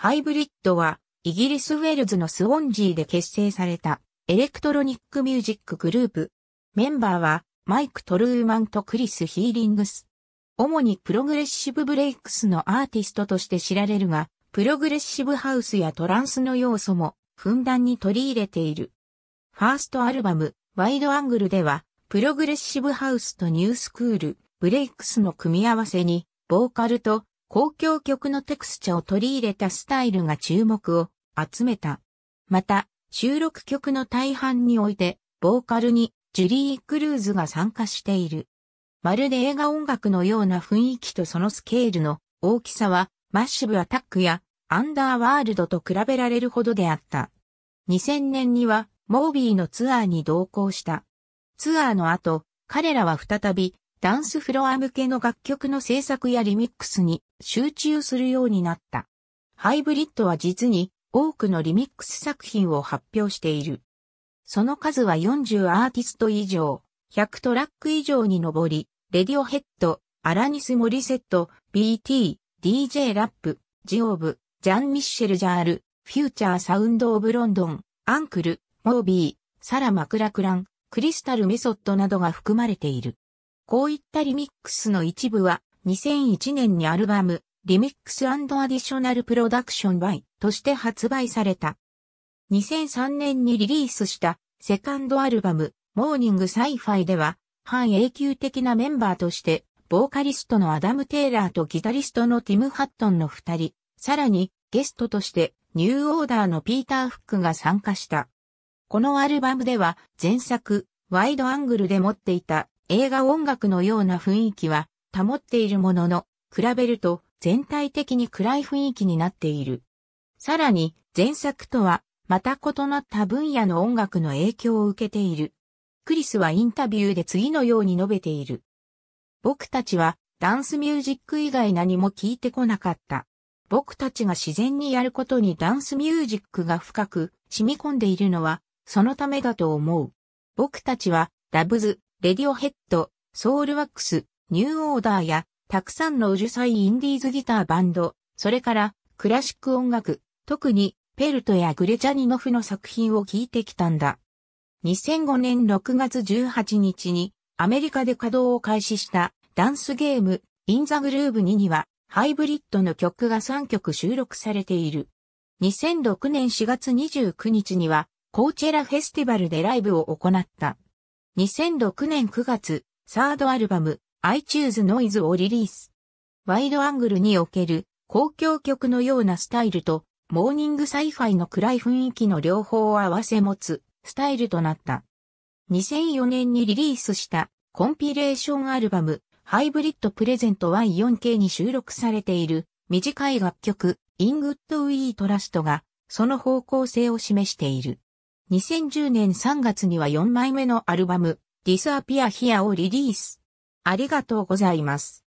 ハイブリッドは、イギリス・ウェルズのスウォンジーで結成された、エレクトロニックミュージックグループ。メンバーは、マイク・トルーマンとクリス・ヒーリングス。主にプログレッシブブレイクスのアーティストとして知られるが、プログレッシブハウスやトランスの要素も、ふんだんに取り入れている。ファーストアルバム、ワイドアングルでは、プログレッシブハウスとニュースクール、ブレイクスの組み合わせに、ボーカルと公共曲のテクスチャを取り入れたスタイルが注目を集めた。また、収録曲の大半において、ボーカルにジュリー・クルーズが参加している。まるで映画音楽のような雰囲気とそのスケールの大きさは、マッシブ・アタックやアンダーワールドと比べられるほどであった。2000年には、モービーのツアーに同行した。ツアーの後、彼らは再び、ダンスフロア向けの楽曲の制作やリミックスに集中するようになった。ハイブリッドは実に多くのリミックス作品を発表している。その数は40アーティスト以上、100トラック以上に上り、レディオヘッド、アラニス・モリセット、BT、DJ ラップ、ジオーブ、ジャン・ミッシェル・ジャール、フューチャー・サウンド・オブ・ロンドン、アンクル、モービー、サラ・マクラクラン、クリスタル・メソッドなどが含まれている。こういったリミックスの一部は2001年にアルバム、リミックスアディショナルプロダクション Y として発売された。2003年にリリースしたセカンドアルバム、モーニングサイファイでは、半永久的なメンバーとして、ボーカリストのアダム・テイラーとギタリストのティム・ハットンの二人、さらにゲストとしてニューオーダーのピーター・フックが参加した。このアルバムでは前作、ワイドアングルで持っていた映画音楽のような雰囲気は保っているものの、比べると全体的に暗い雰囲気になっている。さらに、前作とは、また異なった分野の音楽の影響を受けている。クリスはインタビューで次のように述べている。僕たちはダンスミュージック以外何も聞いてこなかった。僕たちが自然にやることにダンスミュージックが深く染み込んでいるのはそのためだと思う。僕たちはラブズ、レディオヘッド、ソウルワックス、ニューオーダーや、たくさんのジュサイインディーズギターバンド、それから、クラシック音楽、特に、ペルトやグレチャニノフの作品を聴いてきたんだ。2005年6月18日に、アメリカで稼働を開始したダンスゲーム、インザグルーブ2には、ハイブリッドの曲が3曲収録されている。2006年4月29日には、コーチェラフェスティバルでライブを行った。2006年9月、サードアルバム、iTunes ノイズをリリース。ワイドアングルにおける公共曲のようなスタイルとモーニングサイファイの暗い雰囲気の両方を合わせ持つスタイルとなった。2004年にリリースしたコンピレーションアルバムハイブリッドプレゼント Y4K に収録されている短い楽曲 In Good We Trust がその方向性を示している。2010年3月には4枚目のアルバム Disappear Here をリリース。ありがとうございます。